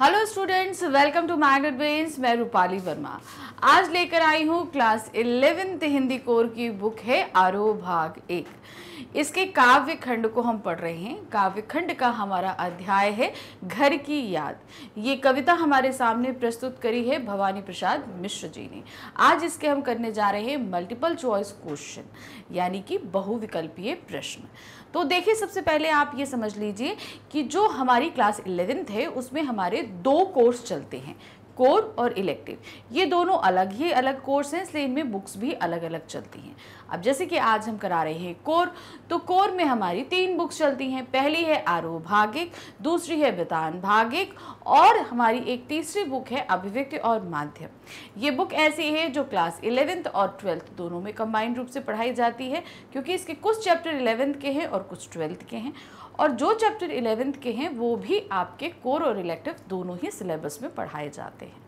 Hello students welcome to Magnet Brains मैं रूपाली वर्मा आज लेकर आई हूँ क्लास इलेवेंथ हिंदी कोर की बुक है आरो भाग एक इसके काव्य खंड को हम पढ़ रहे हैं काव्य खंड का हमारा अध्याय है घर की याद ये कविता हमारे सामने प्रस्तुत करी है भवानी प्रसाद मिश्र जी ने आज इसके हम करने जा रहे हैं मल्टीपल चॉइस क्वेश्चन यानी कि बहुविकल्पीय प्रश्न तो देखिए सबसे पहले आप ये समझ लीजिए कि जो हमारी क्लास इलेवेंथ है उसमें हमारे दो कोर्स चलते हैं कोर और इलेक्टिव ये दोनों अलग ही अलग कोर्स हैं इसलिए इनमें बुक्स भी अलग अलग चलती हैं अब जैसे कि आज हम करा रहे हैं कोर तो कोर में हमारी तीन बुक्स चलती हैं पहली है आरोह भागिक दूसरी है वितान भागिक और हमारी एक तीसरी बुक है अभिव्यक्ति और माध्यम ये बुक ऐसी है जो क्लास इलेवेंथ और ट्वेल्थ दोनों में कंबाइंड रूप से पढ़ाई जाती है क्योंकि इसके कुछ चैप्टर इलेवेंथ के हैं और कुछ ट्वेल्थ के हैं और जो चैप्टर इलेवेंथ के हैं वो भी आपके कोर और इलेक्टिव दोनों ही सिलेबस में पढ़ाए जाते हैं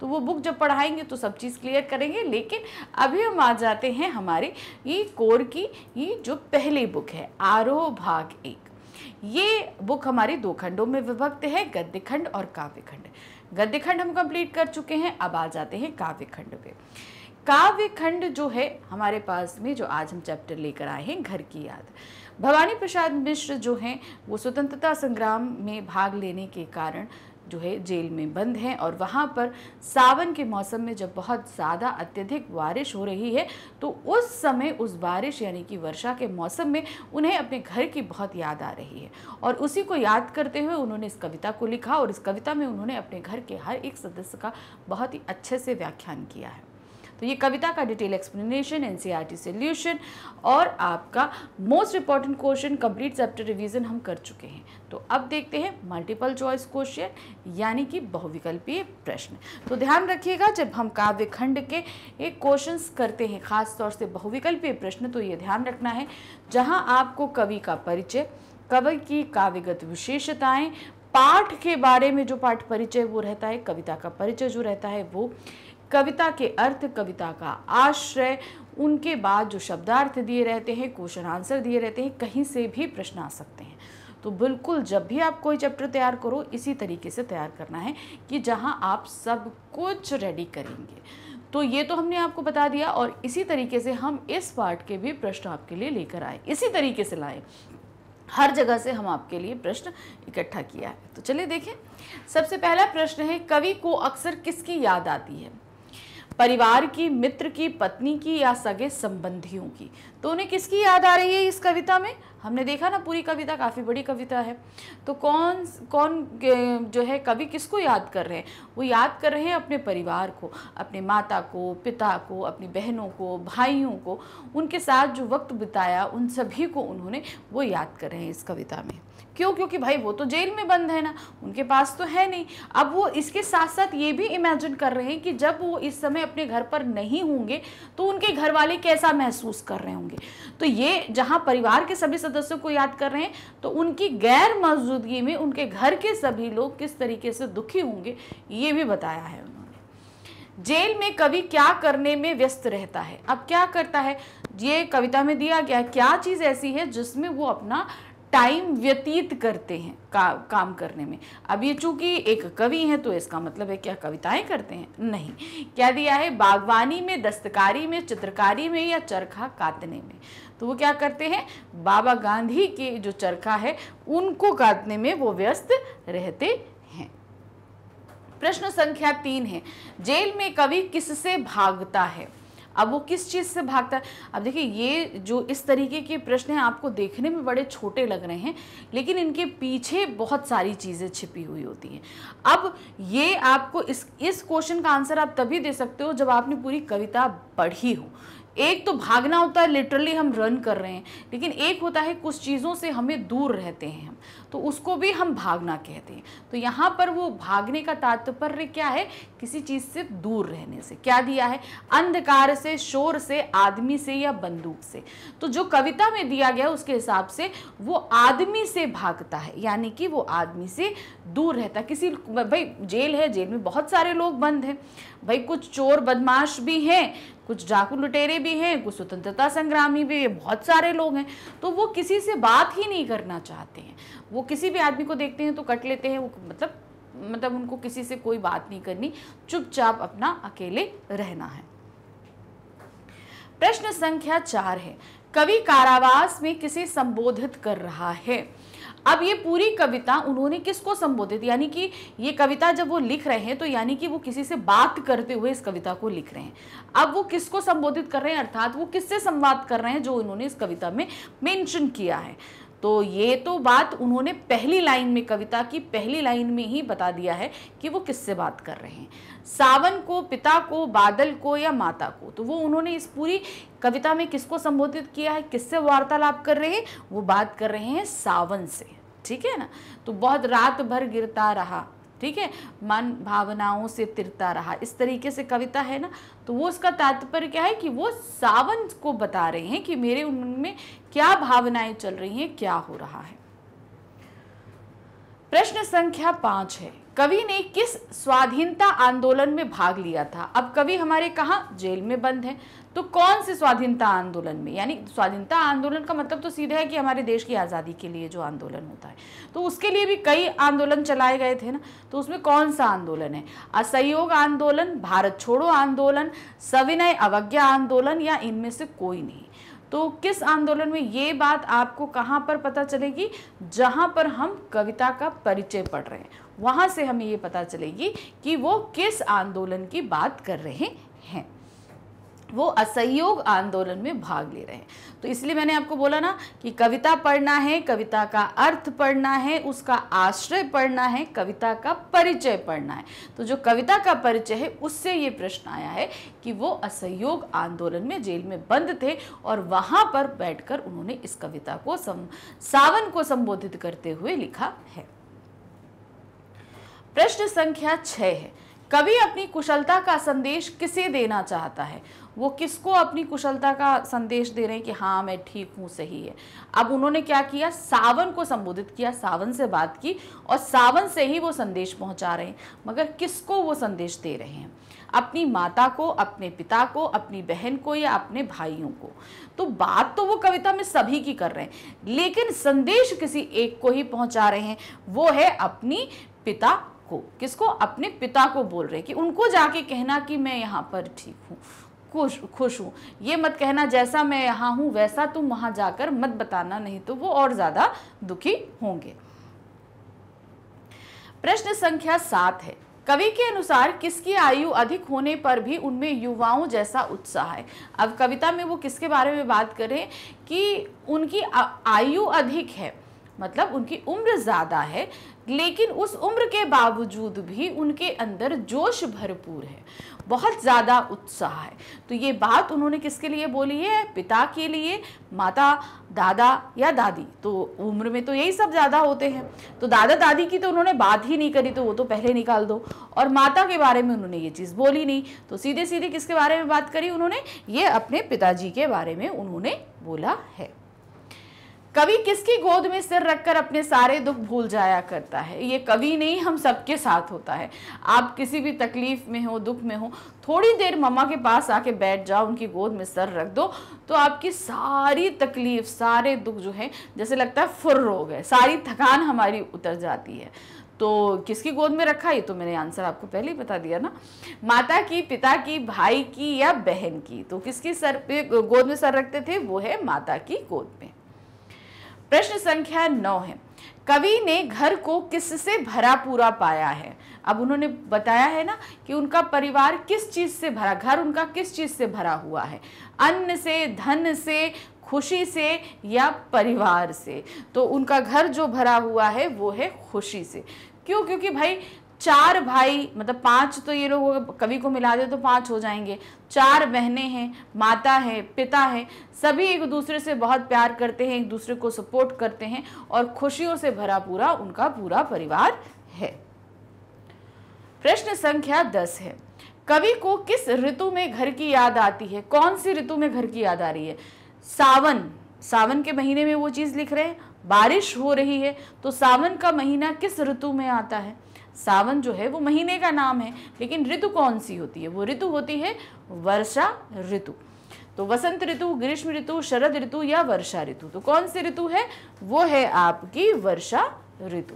तो वो बुक जब पढ़ाएंगे तो सब चीज़ क्लियर करेंगे लेकिन अभी हम आ जाते हैं हमारे ये कोर की ये जो पहली बुक है आरोह भाग एक ये बुक हमारी दो खंडों में विभक्त है गद्य खंड और काव्य खंड गद्य खंड हम कंप्लीट कर चुके हैं अब आ जाते हैं काव्य खंड पे काव्य खंड जो है हमारे पास में जो आज हम चैप्टर लेकर आए हैं घर की याद भवानी प्रसाद मिश्र जो हैं वो स्वतंत्रता संग्राम में भाग लेने के कारण जो है जेल में बंद हैं और वहाँ पर सावन के मौसम में जब बहुत ज़्यादा अत्यधिक बारिश हो रही है तो उस समय उस बारिश यानी कि वर्षा के मौसम में उन्हें अपने घर की बहुत याद आ रही है और उसी को याद करते हुए उन्होंने इस कविता को लिखा और इस कविता में उन्होंने अपने घर के हर एक सदस्य का बहुत ही अच्छे से व्याख्यान किया है तो ये कविता का detail explanation N C e और आपका most important question complete chapter revision हम कर चुके हैं तो अब देखते हैं मल्टीपल चॉइस क्वेश्चन यानी कि बहुविकल्पीय प्रश्न तो ध्यान रखिएगा जब हम काव्य खंड के एक क्वेश्चन करते हैं खास तौर से बहुविकल्पीय प्रश्न तो ये ध्यान रखना है जहाँ आपको कवि का परिचय कवि की काव्यगत विशेषताएं पाठ के बारे में जो पाठ परिचय वो रहता है कविता का परिचय जो रहता है वो कविता के अर्थ कविता का आश्रय उनके बाद जो शब्दार्थ दिए रहते हैं क्वेश्चन आंसर दिए रहते हैं कहीं से भी प्रश्न आ सकते हैं तो बिल्कुल जब भी आप कोई चैप्टर तैयार करो इसी तरीके से तैयार करना है कि जहाँ आप सब कुछ रेडी करेंगे तो ये तो हमने आपको बता दिया और इसी तरीके से हम इस पार्ट के भी प्रश्न आपके लिए लेकर आए इसी तरीके से लाए हर जगह से हम आपके लिए प्रश्न इकट्ठा किया है तो चलिए देखें सबसे पहला प्रश्न है कवि को अक्सर किसकी याद आती है परिवार की मित्र की पत्नी की या सगे संबंधियों की तो उन्हें किसकी याद आ रही है इस कविता में हमने देखा ना पूरी कविता काफ़ी बड़ी कविता है तो कौन कौन जो है कवि किसको याद कर रहे हैं वो याद कर रहे हैं अपने परिवार को अपने माता को पिता को अपनी बहनों को भाइयों को उनके साथ जो वक्त बिताया उन सभी को उन्होंने वो याद कर रहे हैं इस कविता में क्यों क्योंकि भाई वो तो जेल में बंद है ना उनके पास तो है नहीं अब वो इसके साथ साथ ये भी इमेजिन कर रहे हैं कि जब वो इस समय अपने घर पर नहीं होंगे तो उनके घर वाले कैसा महसूस कर रहे होंगे तो ये जहाँ परिवार के सभी सदस्यों को याद कर रहे हैं तो उनकी गैर मौजूदगी में उनके घर के सभी लोग किस तरीके से दुखी होंगे ये भी बताया है उन्होंने जेल में कवि क्या करने में व्यस्त रहता है अब क्या करता है ये कविता में दिया गया क्या चीज़ ऐसी है जिसमें वो अपना टाइम व्यतीत करते हैं का, काम करने में अब ये चूंकि एक कवि है तो इसका मतलब है क्या कविताएं करते हैं नहीं क्या दिया है बागवानी में दस्तकारी में चित्रकारी में या चरखा काटने में तो वो क्या करते हैं बाबा गांधी के जो चरखा है उनको काटने में वो व्यस्त रहते हैं प्रश्न संख्या तीन है जेल में कवि किससे भागता है अब वो किस चीज़ से भागता है अब देखिए ये जो इस तरीके के प्रश्न हैं आपको देखने में बड़े छोटे लग रहे हैं लेकिन इनके पीछे बहुत सारी चीज़ें छिपी हुई होती हैं अब ये आपको इस इस क्वेश्चन का आंसर आप तभी दे सकते हो जब आपने पूरी कविता पढ़ी हो एक तो भागना होता है लिटरली हम रन कर रहे हैं लेकिन एक होता है कुछ चीज़ों से हमें दूर रहते हैं हम तो उसको भी हम भागना कहते हैं तो यहाँ पर वो भागने का तात्पर्य क्या है किसी चीज़ से दूर रहने से क्या दिया है अंधकार से शोर से आदमी से या बंदूक से तो जो कविता में दिया गया उसके हिसाब से वो आदमी से भागता है यानी कि वो आदमी से दूर रहता किसी भाई जेल है जेल में बहुत सारे लोग बंद हैं भाई कुछ चोर बदमाश भी हैं कुछ डाकू लुटेरे भी हैं कुछ स्वतंत्रता संग्रामी भी बहुत सारे लोग हैं तो वो किसी से बात ही नहीं करना चाहते हैं वो किसी भी आदमी को देखते हैं तो कट लेते हैं वो मतलब मतलब उनको किसी से कोई बात नहीं करनी चुपचाप अपना अकेले रहना है प्रश्न संख्या चार है कवि कारावास में किसे संबोधित कर रहा है अब ये पूरी कविता उन्होंने किसको संबोधित यानी कि ये कविता जब वो लिख रहे हैं तो यानी कि वो किसी से बात करते हुए इस कविता को लिख रहे हैं अब वो किसको संबोधित कर रहे हैं अर्थात वो किससे संवाद कर रहे हैं जो उन्होंने इस कविता में मेंशन किया है तो ये तो बात उन्होंने पहली लाइन में कविता की पहली लाइन में ही बता दिया है कि वो किससे बात कर रहे हैं सावन को पिता को बादल को या माता को तो वो उन्होंने इस पूरी कविता में किसको संबोधित किया है किससे वार्तालाप कर रहे हैं वो बात कर रहे हैं सावन से ठीक है ना तो बहुत रात भर गिरता रहा ठीक है मन भावनाओं से तिरता रहा इस तरीके से कविता है ना तो वो उसका तात्पर्य क्या है कि वो सावन को बता रहे हैं कि मेरे उनमें क्या भावनाएं चल रही हैं क्या हो रहा है प्रश्न संख्या पांच है कवि ने किस स्वाधीनता आंदोलन में भाग लिया था अब कवि हमारे कहाँ जेल में बंद हैं तो कौन से स्वाधीनता आंदोलन में यानी स्वाधीनता आंदोलन का मतलब तो सीधा है कि हमारे देश की आज़ादी के लिए जो आंदोलन होता है तो उसके लिए भी कई आंदोलन चलाए गए थे ना तो उसमें कौन सा आंदोलन है असहयोग आंदोलन भारत छोड़ो आंदोलन सविनय अवज्ञा आंदोलन या इनमें से कोई नहीं तो किस आंदोलन में ये बात आपको कहाँ पर पता चलेगी जहाँ पर हम कविता का परिचय पढ़ रहे हैं वहाँ से हमें ये पता चलेगी कि वो किस आंदोलन की बात कर रहे हैं वो असहयोग आंदोलन में भाग ले रहे हैं तो इसलिए मैंने आपको बोला ना कि कविता पढ़ना है कविता का अर्थ पढ़ना है उसका आश्रय पढ़ना है कविता का परिचय पढ़ना है तो जो कविता का परिचय है उससे ये प्रश्न आया है कि वो असहयोग आंदोलन में जेल में बंद थे और वहाँ पर बैठकर उन्होंने इस कविता को सम, सावन को संबोधित करते हुए लिखा है प्रश्न संख्या छः है कवि अपनी कुशलता का संदेश किसे देना चाहता है वो किसको अपनी कुशलता का संदेश दे रहे हैं कि हाँ मैं ठीक हूँ सही है अब उन्होंने क्या किया सावन को संबोधित किया सावन से बात की और सावन से ही वो संदेश पहुँचा रहे हैं मगर किसको वो संदेश दे रहे हैं अपनी माता को अपने पिता को अपनी बहन को या अपने भाइयों को तो बात तो वो कविता में सभी की कर रहे हैं लेकिन संदेश किसी एक को ही पहुँचा रहे हैं वो है अपनी पिता को किसको अपने पिता को बोल रहे कि उनको जाके कहना कि मैं यहाँ पर ठीक हूँ खुश खुश हूँ ये मत कहना जैसा मैं यहाँ हूँ वैसा तुम वहाँ जाकर मत बताना नहीं तो वो और ज़्यादा दुखी होंगे प्रश्न संख्या सात है कवि के अनुसार किसकी आयु अधिक होने पर भी उनमें युवाओं जैसा उत्साह है अब कविता में वो किसके बारे में बात करें कि उनकी आयु अधिक है मतलब उनकी उम्र ज़्यादा है लेकिन उस उम्र के बावजूद भी उनके अंदर जोश भरपूर है बहुत ज़्यादा उत्साह है तो ये बात उन्होंने किसके लिए बोली है पिता के लिए माता दादा या दादी तो उम्र में तो यही सब ज़्यादा होते हैं तो दादा दादी की तो उन्होंने बात ही नहीं करी तो वो तो पहले निकाल दो और माता के बारे में उन्होंने ये चीज़ बोली नहीं तो सीधे सीधे किसके बारे में बात करी उन्होंने ये अपने पिताजी के बारे में उन्होंने बोला है कवि किसकी गोद में सिर रखकर अपने सारे दुख भूल जाया करता है ये कवि नहीं हम सबके साथ होता है आप किसी भी तकलीफ में हो दुख में हो थोड़ी देर मम्मा के पास आके बैठ जाओ उनकी गोद में सर रख दो तो आपकी सारी तकलीफ सारे दुख जो है जैसे लगता है फुर्र हो गए सारी थकान हमारी उतर जाती है तो किसकी गोद में रखा ये तो मैंने आंसर आपको पहले ही बता दिया ना माता की पिता की भाई की या बहन की तो किसकी सर पे गोद में सर रखते थे वो है माता की गोद में प्रश्न संख्या नौ है कवि ने घर को किससे भरा पूरा पाया है अब उन्होंने बताया है ना कि उनका परिवार किस चीज़ से भरा घर उनका किस चीज़ से भरा हुआ है अन्न से धन से खुशी से या परिवार से तो उनका घर जो भरा हुआ है वो है खुशी से क्यों क्योंकि भाई चार भाई मतलब पांच तो ये लोग कवि को मिला दे तो पांच हो जाएंगे चार बहनें हैं माता है पिता है सभी एक दूसरे से बहुत प्यार करते हैं एक दूसरे को सपोर्ट करते हैं और खुशियों से भरा पूरा उनका पूरा परिवार है प्रश्न संख्या दस है कवि को किस ऋतु में घर की याद आती है कौन सी ऋतु में घर की याद आ रही है सावन सावन के महीने में वो चीज़ लिख रहे हैं बारिश हो रही है तो सावन का महीना किस ऋतु में आता है सावन जो है वो महीने का नाम है लेकिन ऋतु कौन सी होती है वो ऋतु होती है वर्षा ऋतु तो वसंत ऋतु ग्रीष्म ऋतु शरद ऋतु या वर्षा ऋतु तो कौन सी ऋतु है वो है आपकी वर्षा ऋतु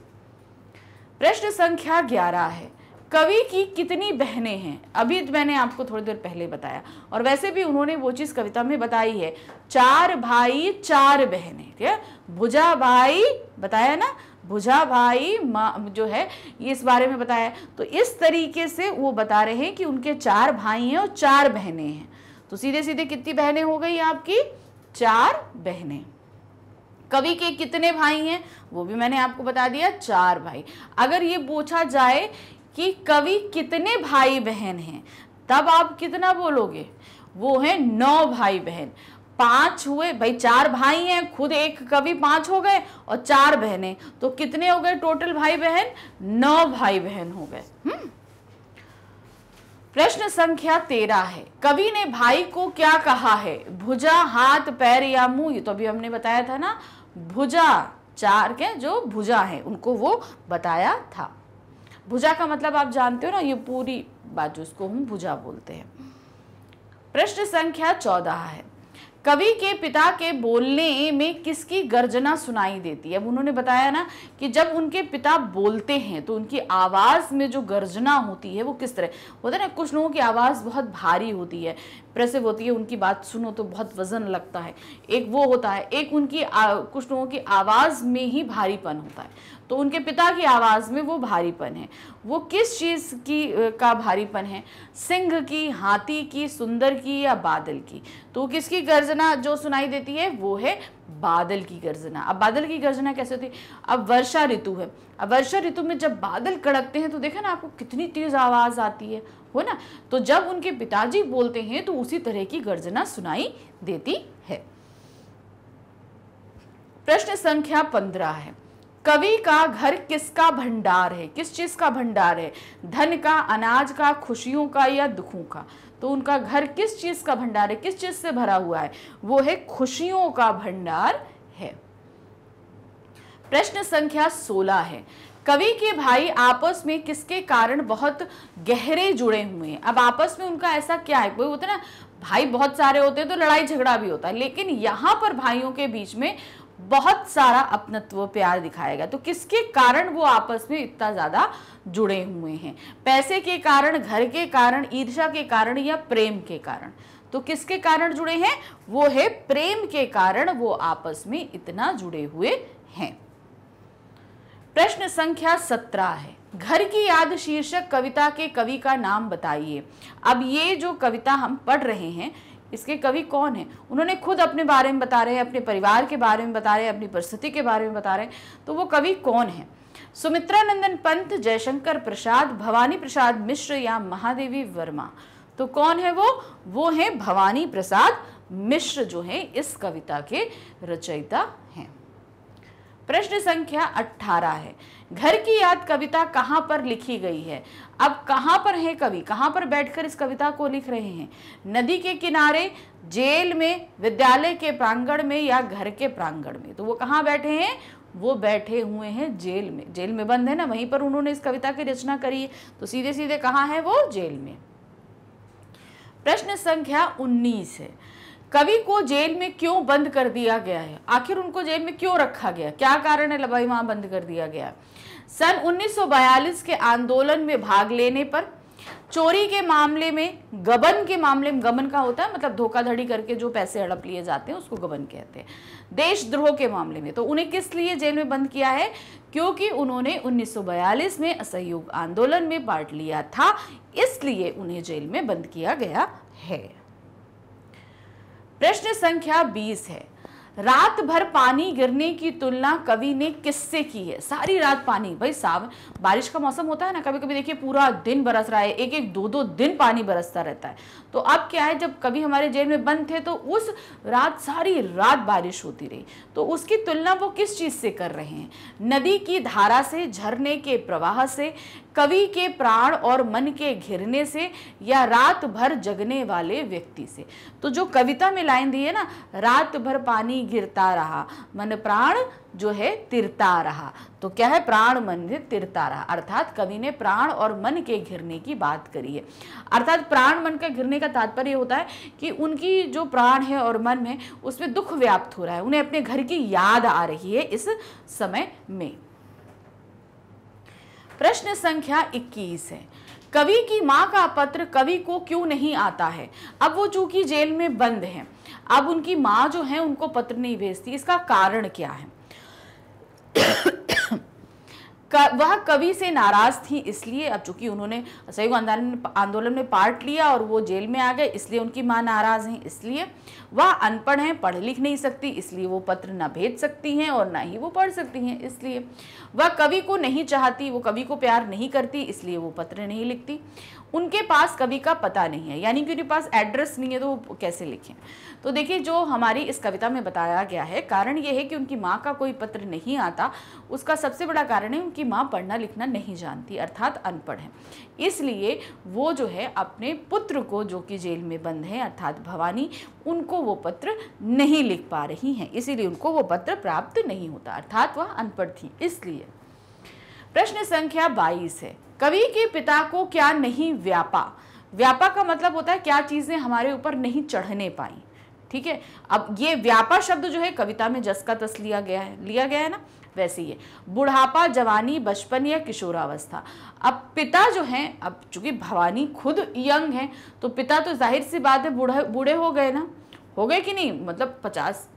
प्रश्न संख्या ग्यारह है कवि की कितनी बहनें हैं अभी तो मैंने आपको थोड़ी देर पहले बताया और वैसे भी उन्होंने वो चीज़ कविता में बताई है चार भाई चार बहनें ठीक है भुजा भाई बताया ना भुजा भाई जो है ये इस बारे में बताया तो इस तरीके से वो बता रहे हैं कि उनके चार भाई हैं और चार बहनें हैं तो सीधे सीधे कितनी बहनें हो गई आपकी चार बहनें कवि के कितने भाई हैं वो भी मैंने आपको बता दिया चार भाई अगर ये पूछा जाए कि कवि कितने भाई बहन हैं तब आप कितना बोलोगे वो है नौ भाई बहन पांच हुए भाई चार भाई हैं खुद एक कवि पांच हो गए और चार बहनें तो कितने हो गए टोटल भाई बहन नौ भाई बहन हो गए हम्म। प्रश्न संख्या तेरह है कवि ने भाई को क्या कहा है भुजा हाथ पैर या मुंह ये तो अभी हमने बताया था ना भुजा चार के जो भुजा है उनको वो बताया था भुजा का मतलब आप जानते हो ना ये पूरी बाजू इसको हम भुजा बोलते हैं प्रश्न संख्या चौदह है कवि के पिता के बोलने में किसकी गर्जना सुनाई देती है अब उन्होंने बताया ना कि जब उनके पिता बोलते हैं तो उनकी आवाज़ में जो गर्जना होती है वो किस तरह होता है ना कुछ लोगों की आवाज़ बहुत भारी होती है प्रेसिव होती है उनकी बात सुनो तो बहुत वजन लगता है एक वो होता है एक उनकी आ, कुछ लोगों की आवाज़ में ही भारीपन होता है तो उनके पिता की आवाज़ में वो भारीपन है वो किस चीज़ की का भारीपन है सिंह की हाथी की सुंदर की या बादल की तो किसकी गर्जना जो सुनाई देती है वो है बादल की गर्जना अब बादल की गर्जना कैसे होती है अब वर्षा ऋतु है अब वर्षा ऋतु में जब बादल कड़कते हैं तो देखा ना आपको कितनी तेज आवाज़ आती है हो ना तो जब उनके पिताजी बोलते हैं तो उसी तरह की गर्जना सुनाई देती है प्रश्न संख्या पंद्रह है कवि का घर किसका भंडार है किस चीज का भंडार है धन का अनाज का खुशियों का या दुखों का तो उनका घर किस चीज़ का भंडार है किस चीज़ से भरा हुआ है वो है खुशियों का भंडार है प्रश्न संख्या सोलह है कवि के भाई आपस में किसके कारण बहुत गहरे जुड़े हुए हैं अब आपस में उनका ऐसा क्या है कोई होता है ना भाई बहुत सारे होते हैं तो लड़ाई झगड़ा भी होता है लेकिन यहाँ पर भाइयों के बीच में बहुत सारा अपनत्व प्यार दिखाया गया तो किसके कारण वो आपस में इतना ज़्यादा जुड़े हुए हैं पैसे के कारण घर के कारण ईर्षा के कारण या प्रेम के कारण तो किसके कारण जुड़े हैं वो है प्रेम के कारण वो आपस में इतना जुड़े हुए हैं प्रश्न संख्या सत्रह है घर की याद शीर्षक कविता के कवि का नाम बताइए अब ये जो कविता हम पढ़ रहे हैं इसके कवि कौन है उन्होंने खुद अपने बारे में बता रहे हैं अपने परिवार के बारे में बता रहे हैं अपनी परिस्थिति के बारे में बता रहे हैं तो वो कवि कौन है सुमित्रा नंदन पंत जयशंकर प्रसाद भवानी प्रसाद मिश्र या महादेवी वर्मा तो कौन है वो वो है भवानी प्रसाद मिश्र जो है इस कविता के रचयिता प्रश्न संख्या 18 है घर की याद कविता कहाँ पर लिखी गई है अब कहाँ पर है कवि कहाँ पर बैठकर इस कविता को लिख रहे हैं नदी के किनारे जेल में विद्यालय के प्रांगण में या घर के प्रांगण में तो वो कहाँ बैठे हैं वो बैठे हुए हैं जेल में जेल में बंद है ना वहीं पर उन्होंने इस कविता की रचना करी है तो सीधे सीधे कहाँ है वो जेल में प्रश्न संख्या उन्नीस है कवि को जेल में क्यों बंद कर दिया गया है आखिर उनको जेल में क्यों रखा गया क्या कारण है लबाई वहां बंद कर दिया गया सन 1942 के आंदोलन में भाग लेने पर चोरी के मामले में गबन के मामले में गबन का होता है मतलब धोखाधड़ी करके जो पैसे हड़प लिए जाते हैं उसको गबन कहते हैं देशद्रोह के मामले में तो उन्हें किस लिए जेल में बंद किया है क्योंकि उन्होंने 1942 में असहयोग आंदोलन में पार्ट लिया था इसलिए उन्हें जेल में बंद किया गया है प्रश्न संख्या 20 है रात भर पानी गिरने की तुलना कवि ने किससे की है सारी रात पानी भाई साहब बारिश का मौसम होता है ना कभी कभी देखिए पूरा दिन बरस रहा है एक एक दो दो दिन पानी बरसता रहता है तो अब क्या है जब कभी हमारे जेल में बंद थे तो उस रात सारी रात बारिश होती रही तो उसकी तुलना वो किस चीज़ से कर रहे हैं नदी की धारा से झरने के प्रवाह से कवि के प्राण और मन के घिरने से या रात भर जगने वाले व्यक्ति से तो जो कविता में लाइन दी है ना रात भर पानी गिरता रहा मन प्राण जो है तिरता रहा तो क्या है प्राण मन से तिरता रहा अर्थात कवि ने प्राण और मन के घिरने की बात करी है अर्थात प्राण मन का घिरने का तात्पर्य होता है कि उनकी जो प्राण है और मन है उसमें दुख व्याप्त हो रहा है उन्हें अपने घर की याद आ रही है इस समय में प्रश्न संख्या 21 है कवि की माँ का पत्र कवि को क्यों नहीं आता है अब वो चूंकि जेल में बंद हैं अब उनकी माँ जो है उनको पत्र नहीं भेजती इसका कारण क्या है वह कवि से नाराज थी इसलिए अब चूंकि उन्होंने असहयोग आंदोलन आंदोलन में पार्ट लिया और वो जेल में आ गए इसलिए उनकी माँ नाराज हैं इसलिए वह अनपढ़ हैं पढ़ लिख नहीं सकती इसलिए वो पत्र न भेज सकती हैं और ना ही वो पढ़ सकती हैं इसलिए वह कवि को नहीं चाहती वो कवि को प्यार नहीं करती इसलिए वो पत्र नहीं लिखती उनके पास कवि का पता नहीं है यानी कि उनके पास एड्रेस नहीं है तो वो कैसे लिखें तो देखिए जो हमारी इस कविता में बताया गया है कारण ये है कि उनकी माँ का कोई पत्र नहीं आता उसका सबसे बड़ा कारण है उनकी माँ पढ़ना लिखना नहीं जानती अर्थात अनपढ़ है इसलिए वो जो है अपने पुत्र को जो कि जेल में बंद है अर्थात भवानी उनको वो पत्र नहीं लिख पा रही हैं इसीलिए उनको वो पत्र प्राप्त नहीं होता अर्थात वह अनपढ़ थी इसलिए प्रश्न संख्या 22 है कवि के पिता को क्या नहीं व्यापा व्यापा का मतलब होता है क्या चीज़ें हमारे ऊपर नहीं चढ़ने पाई ठीक है अब ये व्यापा शब्द जो है कविता में जस का तस लिया गया है लिया गया है ना वैसे ही है बुढ़ापा जवानी बचपन या किशोरावस्था अब पिता जो हैं अब चूंकि भवानी खुद यंग हैं तो पिता तो जाहिर सी बात है बूढ़े बूढ़े हो गए ना हो गए कि नहीं मतलब पचास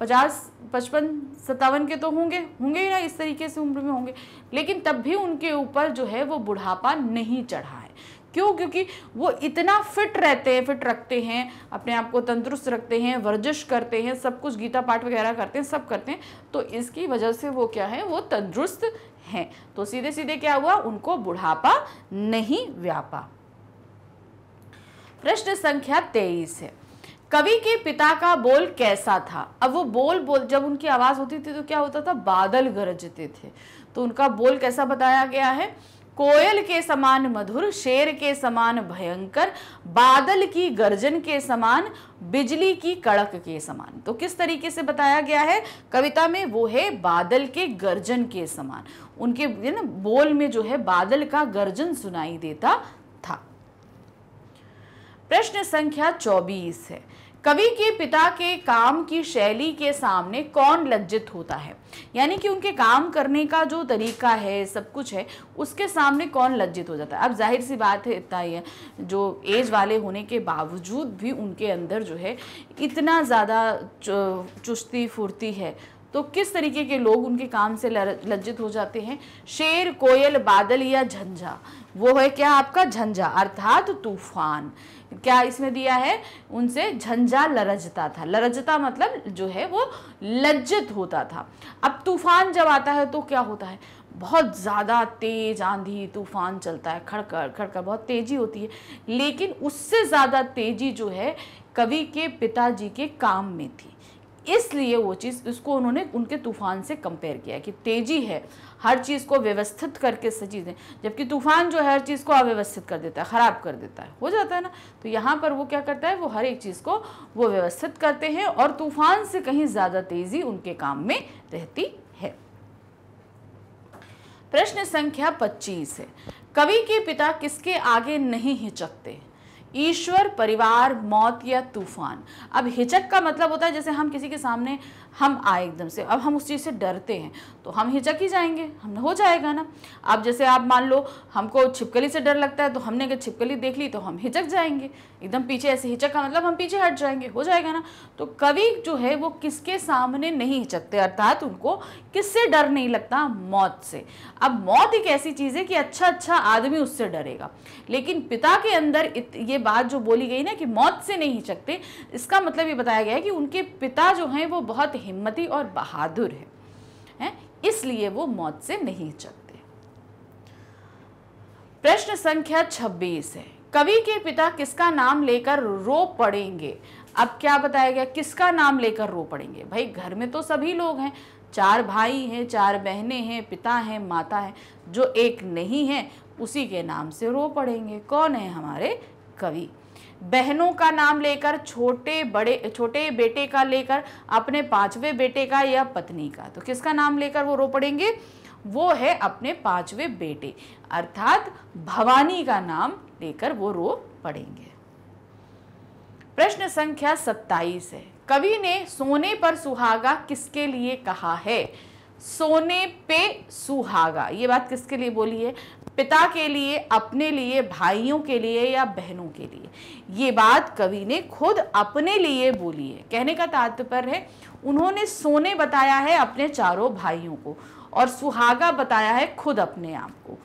पचास पचपन सत्तावन के तो होंगे होंगे ही ना इस तरीके से उम्र में होंगे लेकिन तब भी उनके ऊपर जो है वो बुढ़ापा नहीं चढ़ा है क्यों क्योंकि वो इतना फिट रहते हैं फिट रखते हैं अपने आप को तंदुरुस्त रखते हैं वर्जिश करते हैं सब कुछ गीता पाठ वगैरह करते हैं सब करते हैं तो इसकी वजह से वो क्या है वो तंदुरुस्त हैं तो सीधे सीधे क्या हुआ उनको बुढ़ापा नहीं व्यापा प्रश्न संख्या तेईस है कवि के पिता का बोल कैसा था अब वो बोल बोल जब उनकी आवाज़ होती थी तो क्या होता था बादल गरजते थे तो उनका बोल कैसा बताया गया है कोयल के समान मधुर शेर के समान भयंकर बादल की गर्जन के समान बिजली की कड़क के समान तो किस तरीके से बताया गया है कविता में वो है बादल के गर्जन के समान उनके ना बोल में जो है बादल का गर्जन सुनाई देता था प्रश्न संख्या चौबीस है कवि के पिता के काम की शैली के सामने कौन लज्जित होता है यानी कि उनके काम करने का जो तरीका है सब कुछ है उसके सामने कौन लज्जित हो जाता है अब जाहिर सी बात है इतना ही है जो एज वाले होने के बावजूद भी उनके अंदर जो है इतना ज़्यादा चुस्ती फुर्ती है तो किस तरीके के लोग उनके काम से लज्जित हो जाते हैं शेर कोयल बादल या झंझा वो है क्या आपका झंझा अर्थात तूफान क्या इसमें दिया है उनसे झंझा लरजता था लरजता मतलब जो है वो लज्जित होता था अब तूफान जब आता है तो क्या होता है बहुत ज़्यादा तेज़ आंधी तूफान चलता है खड़कर खड़कर बहुत तेज़ी होती है लेकिन उससे ज़्यादा तेज़ी जो है कवि के पिताजी के काम में थी इसलिए वो चीज़ उसको उन्होंने उनके तूफान से कंपेयर किया कि तेज़ी है हर चीज़ को व्यवस्थित करके चीज़ें जबकि तूफान जो है हर चीज़ को अव्यवस्थित कर देता है ख़राब कर देता है हो जाता है ना तो यहाँ पर वो क्या करता है वो हर एक चीज़ को वो व्यवस्थित करते हैं और तूफान से कहीं ज़्यादा तेज़ी उनके काम में रहती है प्रश्न संख्या 25 है कवि के पिता किसके आगे नहीं हिचकते ईश्वर परिवार मौत या तूफान अब हिचक का मतलब होता है जैसे हम किसी के सामने हम आए एकदम से अब हम उस चीज़ से डरते हैं तो हम हिचक ही जाएंगे हम हो जाएगा ना अब जैसे आप मान लो हमको छिपकली से डर लगता है तो हमने अगर छिपकली देख ली तो हम हिचक जाएंगे एकदम पीछे ऐसे हिचक का मतलब हम पीछे हट जाएंगे हो जाएगा ना तो कवि जो है वो किसके सामने नहीं हिचकते अर्थात उनको किससे डर नहीं लगता मौत से अब मौत एक ऐसी चीज़ है कि अच्छा अच्छा आदमी उससे डरेगा लेकिन पिता के अंदर ये बात जो बोली गई ना कि मौत से नहीं हिचकते इसका मतलब ये बताया गया है कि उनके पिता जो हैं वो बहुत हिम्मती और बहादुर है है? इसलिए वो मौत से नहीं चलते प्रश्न संख्या 26 है कवि के पिता किसका नाम लेकर रो पड़ेंगे अब क्या बताया गया किसका नाम लेकर रो पड़ेंगे भाई घर में तो सभी लोग हैं चार भाई हैं चार बहनें हैं पिता हैं माता है जो एक नहीं है उसी के नाम से रो पड़ेंगे कौन है हमारे कवि बहनों का नाम लेकर छोटे बड़े छोटे बेटे का लेकर अपने पांचवें बेटे का या पत्नी का तो किसका नाम लेकर वो रो पड़ेंगे वो है अपने पांचवें बेटे अर्थात भवानी का नाम लेकर वो रो पड़ेंगे प्रश्न संख्या सत्ताईस है कवि ने सोने पर सुहागा किसके लिए कहा है सोने पे सुहागा ये बात किसके लिए बोली है पिता के लिए अपने लिए भाइयों के लिए या बहनों के लिए ये बात कवि ने खुद अपने लिए बोली है कहने का तात्पर्य है उन्होंने सोने बताया है अपने चारों भाइयों को और सुहागा बताया है खुद अपने आप को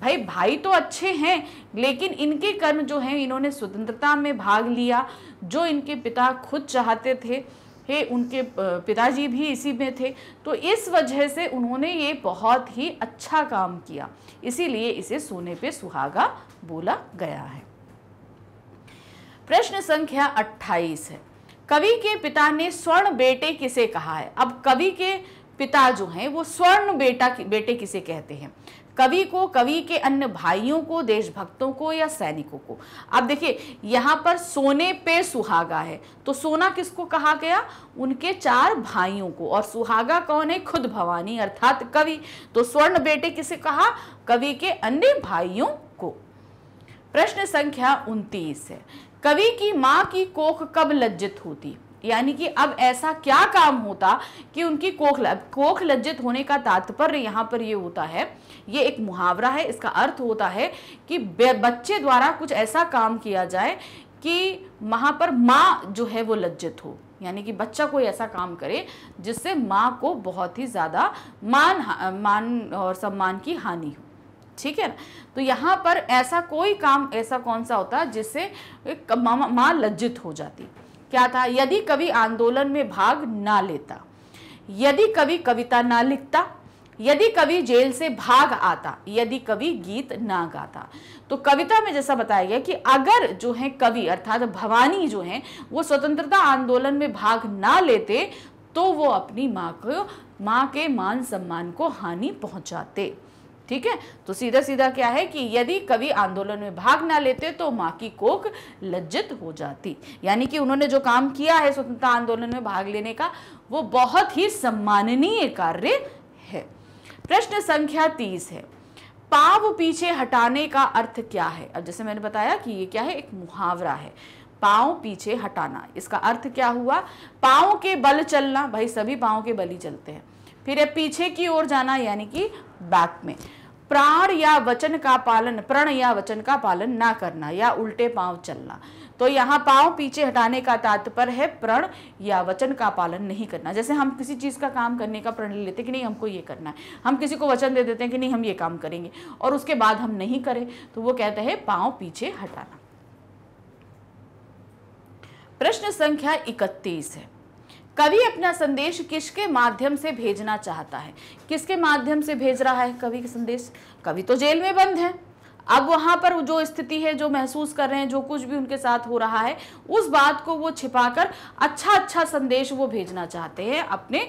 भाई भाई तो अच्छे हैं लेकिन इनके कर्म जो हैं इन्होंने स्वतंत्रता में भाग लिया जो इनके पिता खुद चाहते थे है उनके पिताजी भी इसी में थे तो इस वजह से उन्होंने ये बहुत ही अच्छा काम किया इसीलिए इसे सोने पे सुहागा बोला गया है प्रश्न संख्या 28 है कवि के पिता ने स्वर्ण बेटे किसे कहा है अब कवि के पिता जो हैं वो स्वर्ण बेटा बेटे किसे कहते हैं कवि को कवि के अन्य भाइयों को देशभक्तों को या सैनिकों को अब देखिए यहाँ पर सोने पे सुहागा है तो सोना किसको कहा गया उनके चार भाइयों को और सुहागा कौन है खुद भवानी अर्थात कवि तो स्वर्ण बेटे किसे कहा कवि के अन्य भाइयों को प्रश्न संख्या उनतीस है कवि की माँ की कोख कब लज्जित होती यानी कि अब ऐसा क्या काम होता कि उनकी कोख कोख लज्जित होने का तात्पर्य यहाँ पर ये होता है ये एक मुहावरा है इसका अर्थ होता है कि बच्चे द्वारा कुछ ऐसा काम किया जाए कि वहाँ पर माँ जो है वो लज्जित हो यानी कि बच्चा कोई ऐसा काम करे जिससे माँ को बहुत ही ज़्यादा मान मान और सम्मान की हानि हो ठीक है ना तो यहाँ पर ऐसा कोई काम ऐसा कौन सा होता जिससे माँ लज्जित हो जाती क्या था यदि कवि आंदोलन में भाग ना लेता यदि कवि कविता ना लिखता यदि कवि जेल से भाग आता यदि कवि गीत ना गाता तो कविता में जैसा बताया गया कि अगर जो है कवि अर्थात भवानी जो है वो स्वतंत्रता आंदोलन में भाग ना लेते तो वो अपनी माँ को माँ के मान सम्मान को हानि पहुँचाते ठीक है तो सीधा सीधा क्या है कि यदि कवि आंदोलन में भाग ना लेते तो माँ की कोख लज्जित हो जाती यानी कि उन्होंने जो काम किया है स्वतंत्रता आंदोलन में भाग लेने का वो बहुत ही सम्माननीय कार्य है प्रश्न संख्या तीस है पाव पीछे हटाने का अर्थ क्या है अब जैसे मैंने बताया कि ये क्या है एक मुहावरा है पाव पीछे हटाना इसका अर्थ क्या हुआ पाओ के बल चलना भाई सभी पाओ के बल ही चलते हैं फिर है पीछे की ओर जाना यानी कि बैक में प्राण या वचन का पालन प्रण या वचन का पालन ना करना या उल्टे पांव चलना तो यहाँ पांव पीछे हटाने का तात्पर्य है प्रण या वचन का पालन नहीं करना जैसे हम किसी चीज़ का काम करने का प्रण ले लेते कि नहीं हमको ये करना है हम किसी को वचन दे देते हैं कि नहीं हम ये काम करेंगे और उसके बाद हम नहीं करें तो वो कहते हैं पांव पीछे हटाना प्रश्न संख्या इकतीस है कवि अपना संदेश किसके माध्यम से भेजना चाहता है किसके माध्यम से भेज रहा है कवि का संदेश कवि तो जेल में बंद है अब वहाँ पर जो स्थिति है जो महसूस कर रहे हैं जो कुछ भी उनके साथ हो रहा है उस बात को वो छिपाकर अच्छा अच्छा संदेश वो भेजना चाहते हैं अपने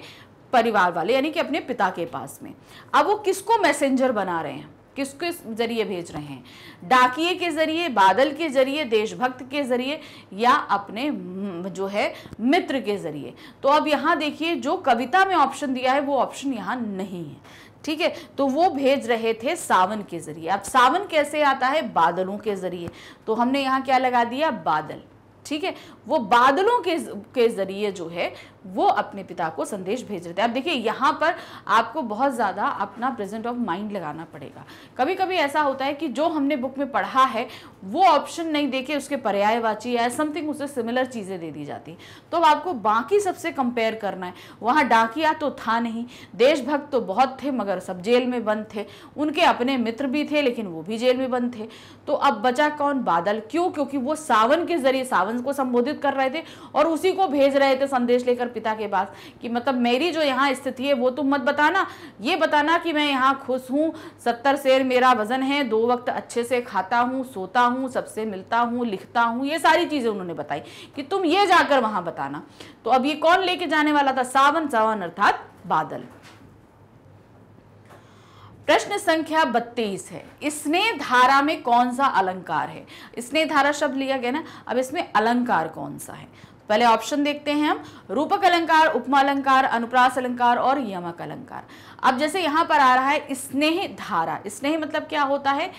परिवार वाले यानी कि अपने पिता के पास में अब वो किसको मैसेंजर बना रहे हैं किस किस जरिए भेज रहे हैं डाकिए के जरिए बादल के जरिए देशभक्त के जरिए या अपने हम्म, जो है मित्र के जरिए तो अब यहाँ देखिए जो कविता में ऑप्शन दिया है वो ऑप्शन यहाँ नहीं है ठीक है तो वो भेज रहे थे सावन के जरिए अब सावन कैसे आता है बादलों के जरिए तो हमने यहाँ क्या लगा दिया बादल ठीक है वो बादलों के के जरिए जो है वो अपने पिता को संदेश भेज रहे थे अब देखिए यहाँ पर आपको बहुत ज़्यादा अपना प्रेजेंट ऑफ माइंड लगाना पड़ेगा कभी कभी ऐसा होता है कि जो हमने बुक में पढ़ा है वो ऑप्शन नहीं देखे उसके पर्यायवाची या समथिंग उसे सिमिलर चीज़ें दे दी जाती तो अब आपको बाकी सबसे कंपेयर करना है वहाँ डाकिया तो था नहीं देशभक्त तो बहुत थे मगर सब जेल में बंद थे उनके अपने मित्र भी थे लेकिन वो भी जेल में बंद थे तो अब बचा कौन बादल क्यों क्योंकि वो सावन के जरिए सावन को संबोधित कर रहे थे और उसी को भेज रहे थे संदेश लेकर पिता के पास कि मतलब मेरी जो यहाँ स्थिति है वो तुम मत बताना ये बताना कि मैं यहाँ खुश हूँ सत्तर शेर मेरा वजन है दो वक्त अच्छे से खाता हूँ सोता हूँ सबसे मिलता हूँ लिखता हूँ ये सारी चीज़ें उन्होंने बताई कि तुम ये जाकर वहाँ बताना तो अब ये कौन लेके जाने वाला था सावन सावन अर्थात बादल प्रश्न संख्या बत्तीस है इसने धारा में कौन सा अलंकार है इसने धारा शब्द लिया गया ना अब इसमें अलंकार कौन सा है पहले ऑप्शन देखते हैं हम रूपक अलंकार उपमा अलंकार अनुप्रास अलंकार और यमक अलंकार अब जैसे यहां पर आ रहा है स्नेह धारा स्नेह मतलब क्या होता है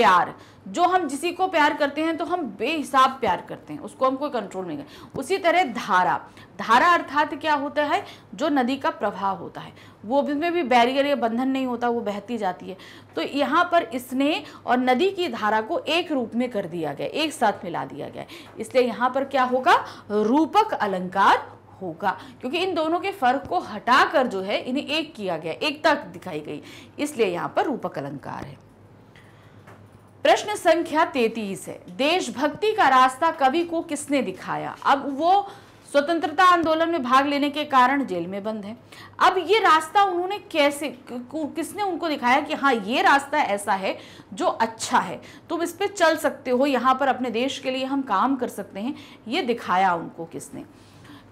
प्यार जो हम जिस को प्यार करते हैं तो हम बेहिसाब प्यार करते हैं उसको हम कोई कंट्रोल नहीं कर उसी तरह धारा धारा अर्थात क्या होता है जो नदी का प्रभाव होता है वो उसमें भी बैरियर या बंधन नहीं होता वो बहती जाती है तो यहाँ पर इसने और नदी की धारा को एक रूप में कर दिया गया एक साथ मिला दिया गया इसलिए यहाँ पर क्या होगा रूपक अलंकार होगा क्योंकि इन दोनों के फर्क को हटाकर जो है इन्हें एक किया गया एकता दिखाई गई इसलिए यहाँ पर रूपक अलंकार है प्रश्न संख्या तैतीस है देशभक्ति का रास्ता कवि को किसने दिखाया अब वो स्वतंत्रता आंदोलन में भाग लेने के कारण जेल में बंद है अब ये रास्ता उन्होंने कैसे किसने उनको दिखाया कि हाँ ये रास्ता ऐसा है जो अच्छा है तुम इस पर चल सकते हो यहाँ पर अपने देश के लिए हम काम कर सकते हैं ये दिखाया उनको किसने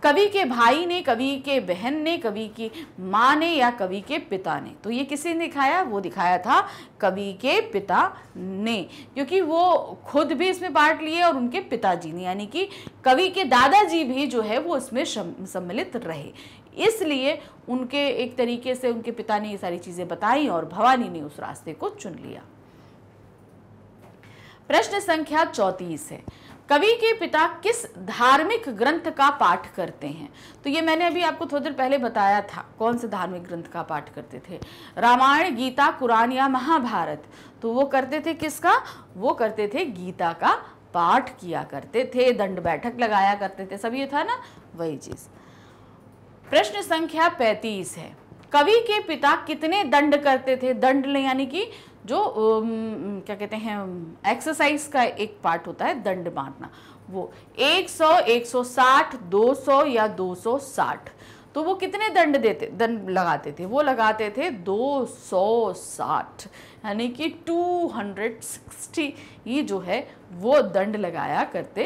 कवि के भाई ने कवि के बहन ने कवि की माँ ने या कवि के पिता ने तो ये किसी ने दिखाया वो दिखाया था कवि के पिता ने क्योंकि वो खुद भी इसमें पार्ट लिए और उनके पिताजी ने यानी कि कवि के दादाजी भी जो है वो इसमें सम्मिलित रहे इसलिए उनके एक तरीके से उनके पिता ने ये सारी चीज़ें बताई और भवानी ने उस रास्ते को चुन लिया प्रश्न संख्या चौतीस है कवि के पिता किस धार्मिक ग्रंथ का पाठ करते हैं तो ये मैंने अभी आपको थोड़ी देर पहले बताया था कौन से धार्मिक ग्रंथ का पाठ करते थे रामायण गीता कुरान या महाभारत तो वो करते थे किसका वो करते थे गीता का पाठ किया करते थे दंड बैठक लगाया करते थे सब ये था ना वही चीज़ प्रश्न संख्या पैंतीस है कवि के पिता कितने दंड करते थे दंड यानी कि जो क्या कहते हैं एक्सरसाइज का एक पार्ट होता है दंड मारना वो 100, 160, 200 या 260 तो वो कितने दंड देते दंड लगाते थे वो लगाते थे 260 यानी कि 260 ये जो है वो दंड लगाया करते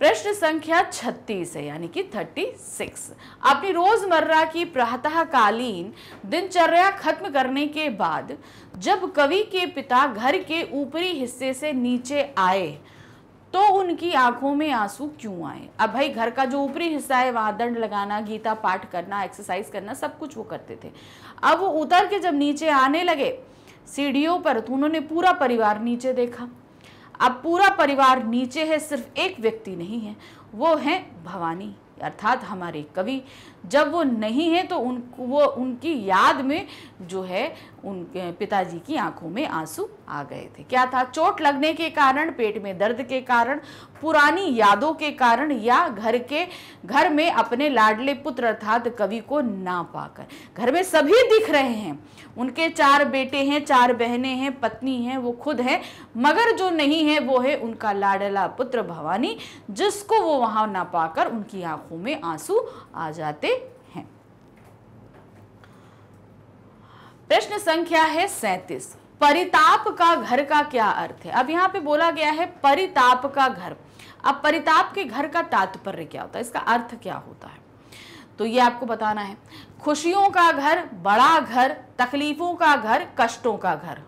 प्रश्न संख्या 36 है यानी कि 36 अपनी रोजमर्रा की प्रातःकालीन दिनचर्या खत्म करने के बाद जब कवि के पिता घर के ऊपरी हिस्से से नीचे आए तो उनकी आंखों में आंसू क्यों आए अब भाई घर का जो ऊपरी हिस्सा है वहाँ दंड लगाना गीता पाठ करना एक्सरसाइज करना सब कुछ वो करते थे अब वो उतर के जब नीचे आने लगे सीढ़ियों पर तो उन्होंने पूरा परिवार नीचे देखा अब पूरा परिवार नीचे है सिर्फ एक व्यक्ति नहीं है वो है भवानी अर्थात हमारे कवि जब वो नहीं है तो उन वो उनकी याद में जो है उनके पिताजी की आंखों में आंसू आ गए थे क्या था चोट लगने के कारण पेट में दर्द के कारण पुरानी यादों के कारण या घर के घर में अपने लाडले पुत्र अर्थात कवि को ना पाकर घर में सभी दिख रहे हैं उनके चार बेटे हैं चार बहनें हैं पत्नी हैं वो खुद हैं मगर जो नहीं है वो है उनका लाडला पुत्र भवानी जिसको वो वहाँ ना पाकर उनकी आंखों में आंसू आ जाते प्रश्न संख्या है सैतीस परिताप का घर का क्या अर्थ है अब यहाँ पे बोला गया है परिताप का घर अब परिताप के घर का तात्पर्य क्या होता है इसका अर्थ क्या होता है तो ये आपको बताना है खुशियों का घर बड़ा घर तकलीफों का घर कष्टों का घर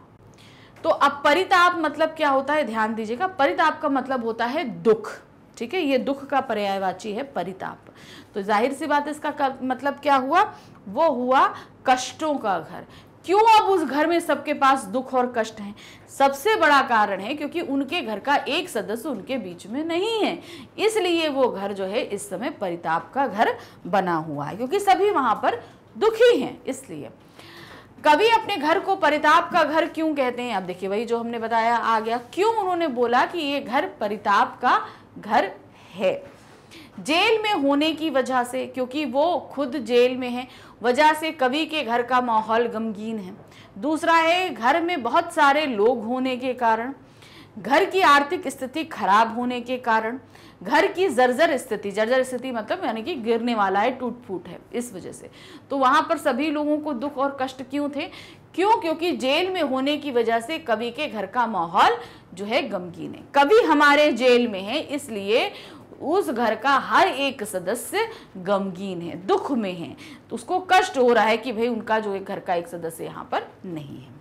तो अब परिताप मतलब क्या होता है ध्यान दीजिएगा परिताप का मतलब होता है दुख ठीक है ये दुख का पर्यायवाची है परिताप तो जाहिर सी बात इसका मतलब क्या हुआ वो हुआ कष्टों का घर क्यों अब उस घर में सबके पास दुख और कष्ट हैं सबसे बड़ा कारण है क्योंकि उनके घर का एक सदस्य उनके बीच में नहीं है इसलिए वो घर जो है इस समय परिताप का घर बना हुआ है क्योंकि सभी वहां पर दुखी हैं इसलिए कवि अपने घर को परिताप का घर क्यों कहते हैं अब देखिए वही जो हमने बताया आ गया क्यों उन्होंने बोला कि ये घर परिताप का घर है जेल में होने की वजह से क्योंकि वो खुद जेल में है वजह से कवि के घर का माहौल गमगीन है दूसरा है घर में बहुत सारे लोग होने के कारण घर की आर्थिक स्थिति खराब होने के कारण घर की जर्जर स्थिति जर्जर स्थिति मतलब यानी कि गिरने वाला है टूट फूट है इस वजह से तो वहाँ पर सभी लोगों को दुख और कष्ट क्यों थे क्यों क्योंकि जेल में होने की वजह से कवि के घर का माहौल जो है गमगीन है कवि हमारे जेल में है इसलिए उस घर का हर एक सदस्य गमगीन है दुख में है तो उसको कष्ट हो रहा है कि भाई उनका जो एक घर का एक सदस्य यहाँ पर नहीं है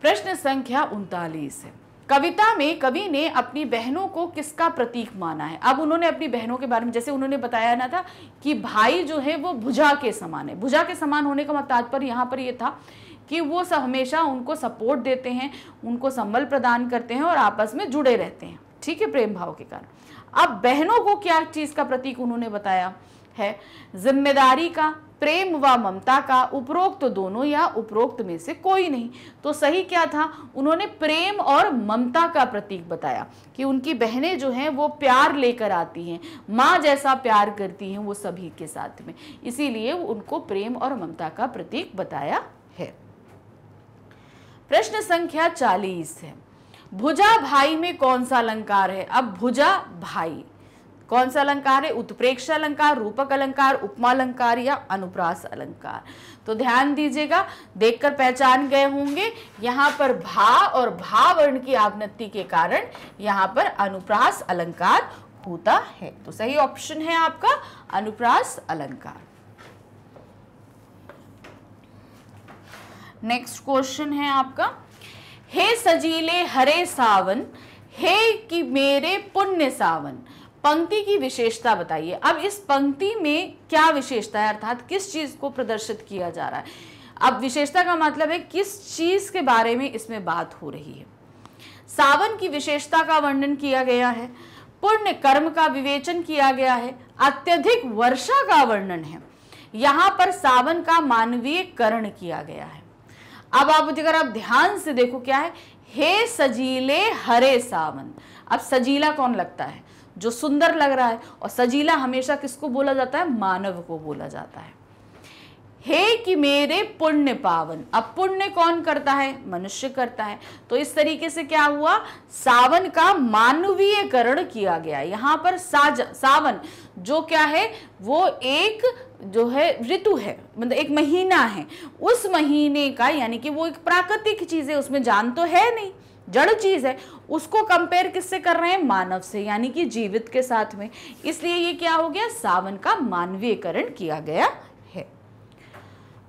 प्रश्न संख्या उनतालीस है कविता में कवि ने अपनी बहनों को किसका प्रतीक माना है अब उन्होंने अपनी बहनों के बारे में जैसे उन्होंने बताया ना था कि भाई जो है वो भुजा के समान है भुजा के समान होने का मतलब तात्पर्य यहाँ पर ये यह था कि वो हमेशा उनको सपोर्ट देते हैं उनको संबल प्रदान करते हैं और आपस में जुड़े रहते हैं ठीक है प्रेम भाव के कारण अब बहनों को क्या चीज़ का प्रतीक उन्होंने बताया है जिम्मेदारी का प्रेम व ममता का उपरोक्त तो दोनों या उपरोक्त में से कोई नहीं तो सही क्या था उन्होंने प्रेम और ममता का प्रतीक बताया कि उनकी बहनें जो हैं वो प्यार लेकर आती हैं माँ जैसा प्यार करती हैं वो सभी के साथ में इसीलिए उनको प्रेम और ममता का प्रतीक बताया है प्रश्न संख्या चालीस है भुजा भाई में कौन सा अलंकार है अब भुजा भाई कौन सा अलंकार है उत्प्रेक्ष अलंकार रूपक अलंकार उपमा अलंकार या अनुप्रास अलंकार तो ध्यान दीजिएगा देखकर पहचान गए होंगे यहाँ पर भा और भा वर्ण की आवनति के कारण यहाँ पर अनुप्रास अलंकार होता है तो सही ऑप्शन है आपका अनुप्रास अलंकार नेक्स्ट क्वेश्चन है आपका हे सजीले हरे सावन हे कि मेरे पुण्य सावन पंक्ति की विशेषता बताइए अब इस पंक्ति में क्या विशेषता है अर्थात किस चीज़ को प्रदर्शित किया जा रहा है अब विशेषता का मतलब है किस चीज़ के बारे में इसमें बात हो रही है सावन की विशेषता का वर्णन किया गया है पुण्य कर्म का विवेचन किया गया है अत्यधिक वर्षा का वर्णन है यहाँ पर सावन का मानवीयकरण किया गया है अब आप अगर आप ध्यान से देखो क्या है हे सजीले हरे सावन अब सजीला कौन लगता है जो सुंदर लग रहा है और सजीला हमेशा किसको बोला जाता है मानव को बोला जाता है हे कि मेरे पुण्य पावन अब पुण्य कौन करता है मनुष्य करता है तो इस तरीके से क्या हुआ सावन का मानवीयकरण किया गया यहाँ पर साज सावन जो क्या है वो एक जो है ऋतु है मतलब एक महीना है उस महीने का यानी कि वो एक प्राकृतिक चीज़ है उसमें जान तो है नहीं जड़ चीज़ है उसको कंपेयर किससे कर रहे हैं मानव से यानी कि जीवित के साथ में इसलिए ये क्या हो गया सावन का मानवीयकरण किया गया है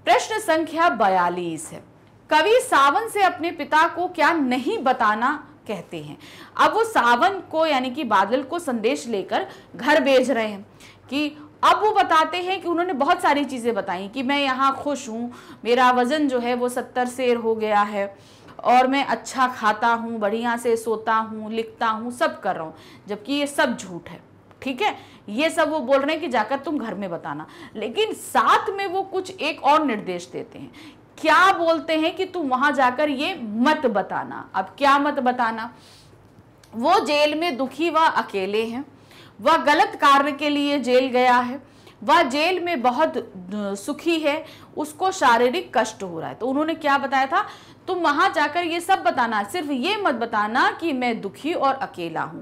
प्रश्न संख्या बयालीस है कवि सावन से अपने पिता को क्या नहीं बताना कहते हैं अब वो सावन को यानी कि बादल को संदेश लेकर घर भेज रहे हैं कि अब वो बताते हैं कि उन्होंने बहुत सारी चीज़ें बताई कि मैं यहाँ खुश हूँ मेरा वज़न जो है वो सत्तर शेर हो गया है और मैं अच्छा खाता हूँ बढ़िया से सोता हूँ लिखता हूँ सब कर रहा हूँ जबकि ये सब झूठ है ठीक है ये सब वो बोल रहे हैं कि जाकर तुम घर में बताना लेकिन साथ में वो कुछ एक और निर्देश देते हैं क्या बोलते हैं कि तुम वहां जाकर ये मत बताना अब क्या मत बताना वो जेल में दुखी व अकेले हैं वह गलत कार्य के लिए जेल गया है वह जेल में बहुत सुखी है उसको शारीरिक कष्ट हो रहा है तो उन्होंने क्या बताया था तुम वहां जाकर ये सब बताना सिर्फ ये मत बताना कि मैं दुखी और अकेला हूं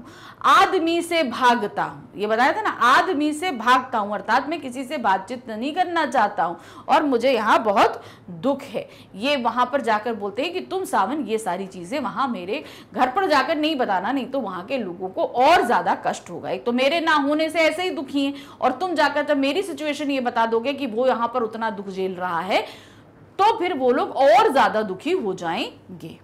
आदमी से भागता हूं ये बताया था ना आदमी से भागता हूं अर्थात मैं किसी से बातचीत नहीं करना चाहता हूँ और मुझे यहाँ बहुत दुख है ये वहां पर जाकर बोलते हैं कि तुम सावन ये सारी चीज़ें वहां मेरे घर पर जाकर नहीं बताना नहीं तो वहां के लोगों को और ज़्यादा कष्ट होगा एक तो मेरे ना होने से ऐसे ही दुखी है और तुम जाकर जब मेरी सिचुएशन ये बता दोगे कि वो यहाँ पर उतना दुख झेल रहा है तो फिर वो लोग और ज्यादा दुखी हो जाएंगे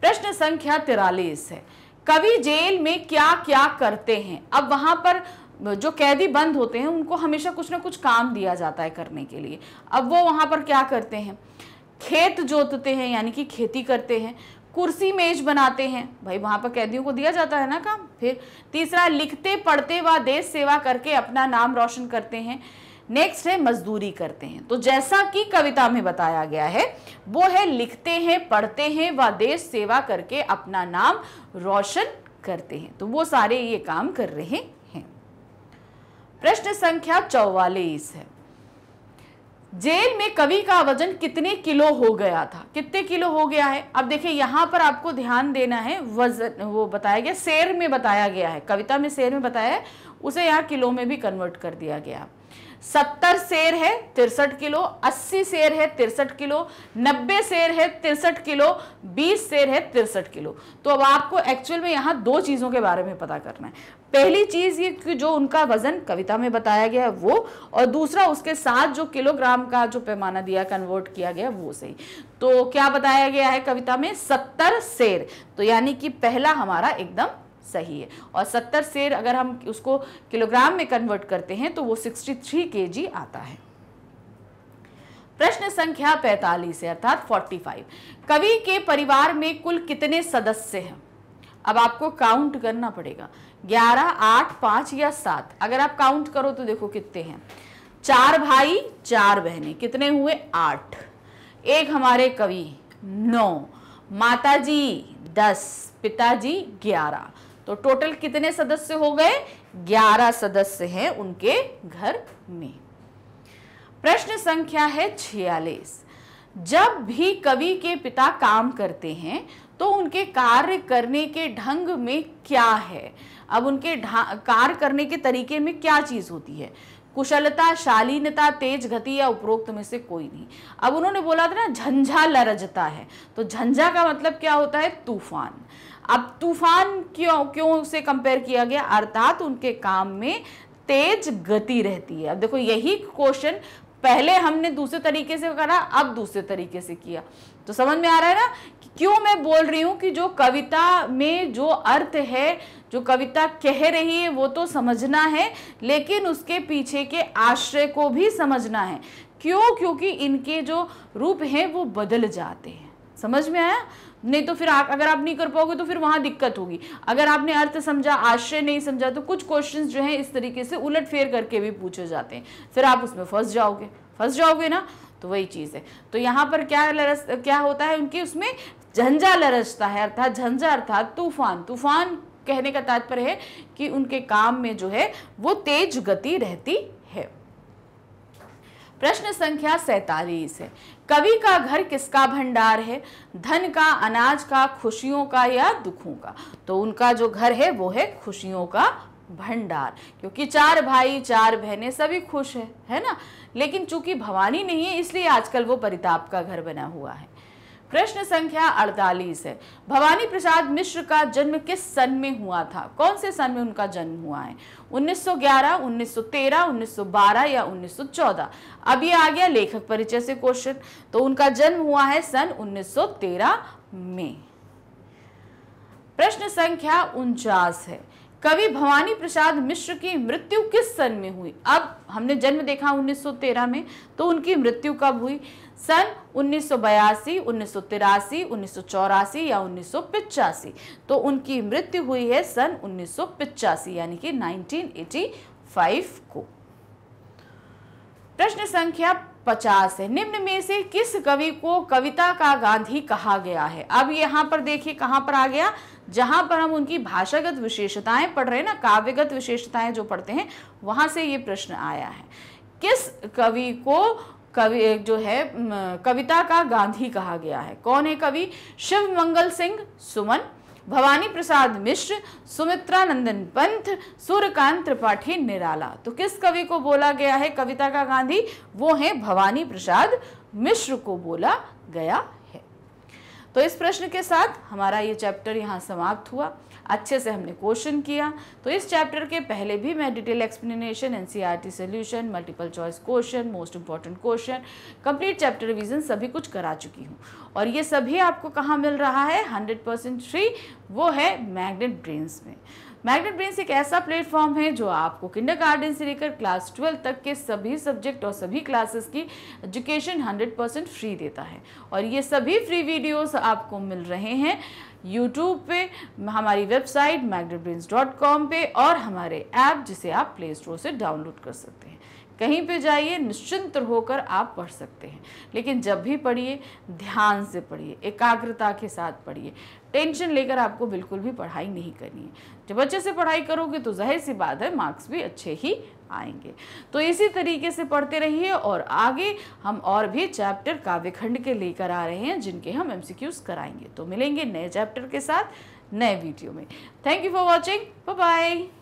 प्रश्न संख्या तिरालीस है कवि जेल में क्या क्या करते हैं अब वहां पर जो कैदी बंद होते हैं उनको हमेशा कुछ ना कुछ काम दिया जाता है करने के लिए अब वो वहां पर क्या करते हैं खेत जोतते हैं यानी कि खेती करते हैं कुर्सी मेज बनाते हैं भाई वहां पर कैदियों को दिया जाता है ना काम फिर तीसरा लिखते पढ़ते व देश सेवा करके अपना नाम रोशन करते हैं नेक्स्ट है मजदूरी करते हैं तो जैसा कि कविता में बताया गया है वो है लिखते हैं पढ़ते हैं व देश सेवा करके अपना नाम रोशन करते हैं तो वो सारे ये काम कर रहे हैं प्रश्न संख्या चौवालीस है जेल में कवि का वजन कितने किलो हो गया था कितने किलो हो गया है अब देखिए यहाँ पर आपको ध्यान देना है वजन वो बताया गया शेर में बताया गया है कविता में शेर में बताया है उसे यहाँ किलो में भी कन्वर्ट कर दिया गया सत्तर शेर है तिरसठ किलो अस्सी शेर है तिरसठ किलो नब्बे शेर है तिरसठ किलो बीस शेर है तिरसठ किलो तो अब आपको एक्चुअल में यहाँ दो चीज़ों के बारे में पता करना है पहली चीज़ ये कि जो उनका वजन कविता में बताया गया है वो और दूसरा उसके साथ जो किलोग्राम का जो पैमाना दिया कन्वर्ट किया गया वो सही तो क्या बताया गया है कविता में सत्तर शेर तो यानी कि पहला हमारा एकदम सही है और सत्तर सेर अगर हम उसको किलोग्राम में कन्वर्ट करते हैं तो वो 63 थ्री के जी आता है प्रश्न संख्या 45 है अर्थात 45 कवि के परिवार में कुल कितने सदस्य हैं अब आपको काउंट करना पड़ेगा 11, 8, 5 या 7 अगर आप काउंट करो तो देखो कितने हैं चार भाई चार बहने कितने हुए आठ एक हमारे कवि नौ माताजी दस पिताजी ग्यारह तो टोटल कितने सदस्य हो गए ग्यारह सदस्य हैं उनके घर में प्रश्न संख्या है छियालीस जब भी कवि के पिता काम करते हैं तो उनके कार्य करने के ढंग में क्या है अब उनके कार्य करने के तरीके में क्या चीज़ होती है कुशलता शालीनता तेज गति या उपरोक्त में से कोई नहीं अब उन्होंने बोला था ना झंझा लरजता है तो झंझा का मतलब क्या होता है तूफान अब तूफान क्यों क्यों उसे कंपेयर किया गया अर्थात उनके काम में तेज गति रहती है अब देखो यही क्वेश्चन पहले हमने दूसरे तरीके से करा अब दूसरे तरीके से किया तो समझ में आ रहा है ना क्यों मैं बोल रही हूँ कि जो कविता में जो अर्थ है जो कविता कह रही है वो तो समझना है लेकिन उसके पीछे के आश्रय को भी समझना है क्यों क्योंकि इनके जो रूप हैं वो बदल जाते हैं समझ में आया नहीं तो फिर आ, अगर आप नहीं कर पाओगे तो फिर वहां दिक्कत होगी अगर आपने अर्थ समझा आश्रय नहीं समझा तो कुछ क्वेश्चन जो है इस तरीके से उलट फेर करके भी पूछे जाते हैं फिर आप उसमें फंस जाओगे फंस जाओगे ना तो वही चीज़ है तो यहाँ पर क्या लरस क्या होता है उनकी उसमें झंझा लरसता है अर्थात झंझा अर्थात तूफान तूफान कहने का तात्पर्य है कि उनके काम में जो है वो तेज गति रहती है प्रश्न संख्या सैतालीस है कवि का घर किसका भंडार है धन का अनाज का खुशियों का या दुखों का तो उनका जो घर है वो है खुशियों का भंडार क्योंकि चार भाई चार बहनें सभी खुश है है ना लेकिन चूंकि भवानी नहीं है इसलिए आजकल वो परिताप का घर बना हुआ है प्रश्न संख्या 48 है भवानी प्रसाद मिश्र का जन्म किस सन में हुआ था कौन से सन में उनका जन्म हुआ है 1911, 1913, 1912 या 1914 अब ये आ गया लेखक परिचय से क्वेश्चन तो उनका जन्म हुआ है सन 1913 में प्रश्न संख्या उनचास है कवि भवानी प्रसाद मिश्र की मृत्यु किस सन में हुई अब हमने जन्म देखा 1913 में तो उनकी मृत्यु कब हुई सन उन्नीस सौ 1984 या उन्नीस तो उनकी मृत्यु हुई है सन उन्नीस यानी कि 1985 को प्रश्न संख्या पचास है निम्न में से किस कवि को कविता का गांधी कहा गया है अब यहां पर देखिए कहाँ पर आ गया जहां पर हम उनकी भाषागत विशेषताएं पढ़ रहे हैं ना काव्यगत विशेषताएं जो पढ़ते हैं वहां से ये प्रश्न आया है किस कवि को कवि जो है कविता का गांधी कहा गया है कौन है कवि शिव मंगल सिंह सुमन भवानी प्रसाद मिश्र सुमित्रानंदन पंथ सूर्यकांत त्रिपाठी निराला तो किस कवि को बोला गया है कविता का गांधी वो है भवानी प्रसाद मिश्र को बोला गया तो इस प्रश्न के साथ हमारा ये चैप्टर यहाँ समाप्त हुआ अच्छे से हमने क्वेश्चन किया तो इस चैप्टर के पहले भी मैं detail explanation N C R T solution multiple choice question most important question complete chapter revision सभी कुछ करा चुकी हूँ और ये सभी आपको कहाँ मिल रहा है हंड्रेड परसेंट फ्री वो है मैग्नेट ब्रेन्स में मैग्नेट ब्रेन एक ऐसा प्लेटफॉर्म है जो आपको किंडर से लेकर क्लास ट्वेल्व तक के सभी सब्जेक्ट और सभी क्लासेस की एजुकेशन 100% फ्री देता है और ये सभी फ्री वीडियोस आपको मिल रहे हैं यूट्यूब पे हमारी वेबसाइट मैग्नेट पे और हमारे ऐप जिसे आप प्ले स्टोर से डाउनलोड कर सकते हैं कहीं पे जाइए निश्चिंत होकर आप पढ़ सकते हैं लेकिन जब भी पढ़िए ध्यान से पढ़िए एकाग्रता के साथ पढ़िए टेंशन लेकर आपको बिल्कुल भी पढ़ाई नहीं करनी है जब अच्छे से पढ़ाई करोगे तो जाहिर सी बात है मार्क्स भी अच्छे ही आएंगे तो इसी तरीके से पढ़ते रहिए और आगे हम और भी चैप्टर काव्यखंड के लेकर आ रहे हैं जिनके हम एम कराएंगे तो मिलेंगे नए चैप्टर के साथ नए वीडियो में thank you for watching bye